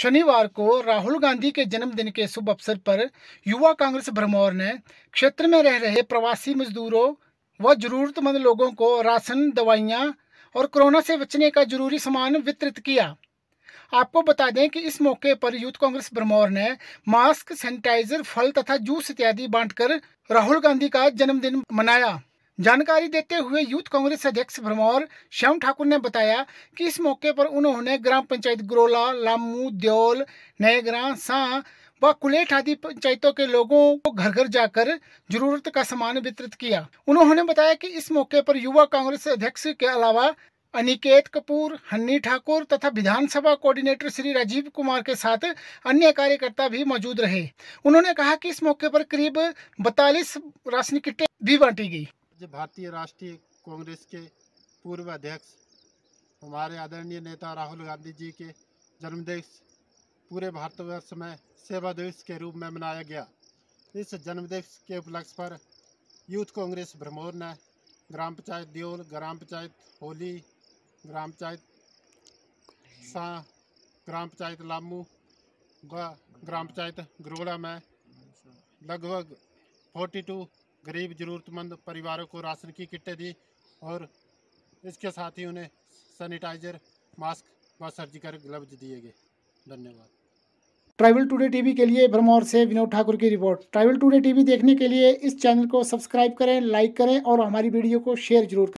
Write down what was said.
शनिवार को राहुल गांधी के जन्मदिन के शुभ अवसर पर युवा कांग्रेस भरमौर ने क्षेत्र में रह रहे प्रवासी मजदूरों व जरूरतमंद लोगों को राशन दवाइयाँ और कोरोना से बचने का जरूरी सामान वितरित किया आपको बता दें कि इस मौके पर यूथ कांग्रेस भरमौर ने मास्क सैनिटाइजर फल तथा जूस इत्यादि बांटकर राहुल गांधी का जन्मदिन मनाया जानकारी देते हुए यूथ कांग्रेस अध्यक्ष भरमौर श्याम ठाकुर ने बताया कि इस मौके पर उन्होंने ग्राम पंचायत ग्रोला लामू द्योल नएग्रा सा व कुलेठ आदि पंचायतों के लोगों को घर घर जाकर जरूरत का सामान वितरित किया उन्होंने बताया कि इस मौके पर युवा कांग्रेस अध्यक्ष के अलावा अनिकेत कपूर हन्नी ठाकुर तथा विधानसभा कोऑर्डिनेटर श्री राजीव कुमार के साथ अन्य कार्यकर्ता भी मौजूद रहे उन्होंने कहा कि इस मौके पर करीब बतालीस राशन किटें भी बांटी गई जो भारतीय राष्ट्रीय कांग्रेस के पूर्व अध्यक्ष हमारे आदरणीय नेता राहुल गांधी जी के जन्मदिवस पूरे भारतवर्ष में सेवा दिवस के रूप में मनाया गया इस जन्मदिवस के उपलक्ष्य पर यूथ कांग्रेस भ्रमौर ने ग्राम पंचायत दियोल ग्राम पंचायत होली ग्राम पंचायत सा ग्राम पंचायत लामू व ग्राम पंचायत गरोड़ा में लगभग 42 गरीब ज़रूरतमंद परिवारों को राशन की किटें दी और इसके साथ ही उन्हें सैनिटाइजर मास्क व सर्जिकल ग्लव्स दिए गए धन्यवाद ट्राइबल टुडे टीवी के लिए भरमौर से विनोद ठाकुर की रिपोर्ट ट्राइबल टुडे टीवी देखने के लिए इस चैनल को सब्सक्राइब करें लाइक करें और हमारी वीडियो को शेयर जरूर करें